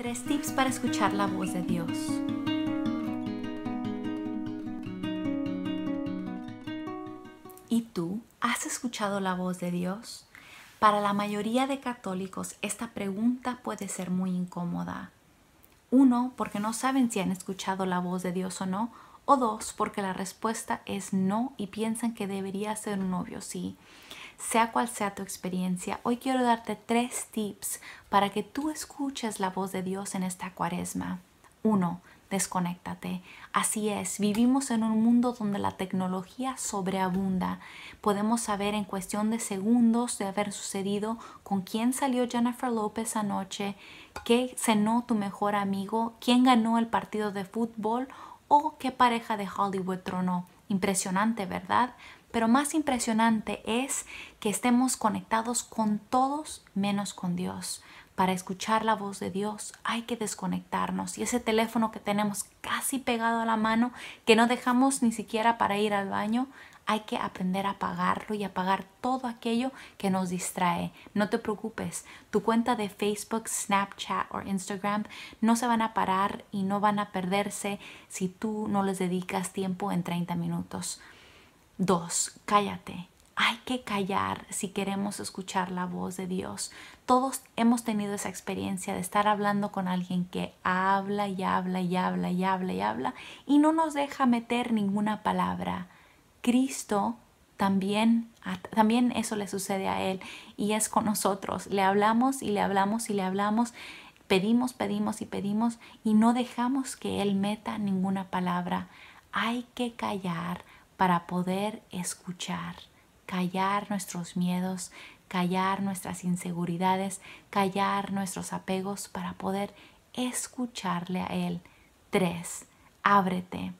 Tres tips para escuchar la voz de Dios. ¿Y tú has escuchado la voz de Dios? Para la mayoría de católicos esta pregunta puede ser muy incómoda. Uno, porque no saben si han escuchado la voz de Dios o no. O dos, porque la respuesta es no y piensan que debería ser un obvio sí sea cual sea tu experiencia, hoy quiero darte tres tips para que tú escuches la voz de Dios en esta cuaresma. Uno, desconéctate. Así es, vivimos en un mundo donde la tecnología sobreabunda. Podemos saber en cuestión de segundos de haber sucedido con quién salió Jennifer López anoche, qué cenó tu mejor amigo, quién ganó el partido de fútbol o qué pareja de Hollywood tronó. Impresionante, ¿verdad? Pero más impresionante es que estemos conectados con todos menos con Dios. Para escuchar la voz de Dios hay que desconectarnos y ese teléfono que tenemos casi pegado a la mano, que no dejamos ni siquiera para ir al baño, hay que aprender a apagarlo y apagar todo aquello que nos distrae. No te preocupes, tu cuenta de Facebook, Snapchat o Instagram no se van a parar y no van a perderse si tú no les dedicas tiempo en 30 minutos. Dos, cállate. Hay que callar si queremos escuchar la voz de Dios. Todos hemos tenido esa experiencia de estar hablando con alguien que habla y habla y habla y habla y habla y no nos deja meter ninguna palabra. Cristo también, también eso le sucede a Él y es con nosotros. Le hablamos y le hablamos y le hablamos pedimos, pedimos y pedimos y no dejamos que Él meta ninguna palabra. Hay que callar, para poder escuchar, callar nuestros miedos, callar nuestras inseguridades, callar nuestros apegos para poder escucharle a Él. Tres, Ábrete.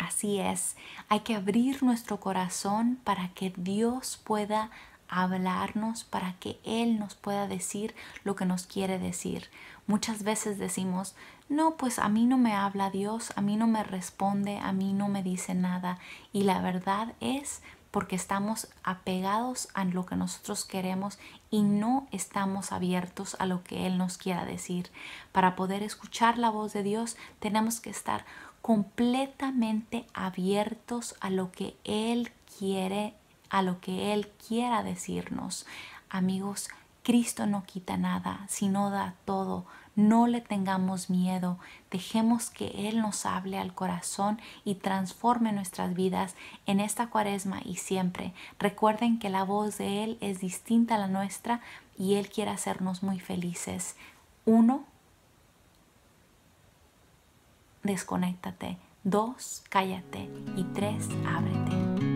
Así es, hay que abrir nuestro corazón para que Dios pueda hablarnos para que Él nos pueda decir lo que nos quiere decir. Muchas veces decimos, no, pues a mí no me habla Dios, a mí no me responde, a mí no me dice nada. Y la verdad es porque estamos apegados a lo que nosotros queremos y no estamos abiertos a lo que Él nos quiera decir. Para poder escuchar la voz de Dios tenemos que estar completamente abiertos a lo que Él quiere a lo que Él quiera decirnos. Amigos, Cristo no quita nada, sino da todo. No le tengamos miedo, dejemos que Él nos hable al corazón y transforme nuestras vidas en esta cuaresma y siempre. Recuerden que la voz de Él es distinta a la nuestra y Él quiere hacernos muy felices. Uno, desconéctate. Dos, cállate. Y tres, ábrete.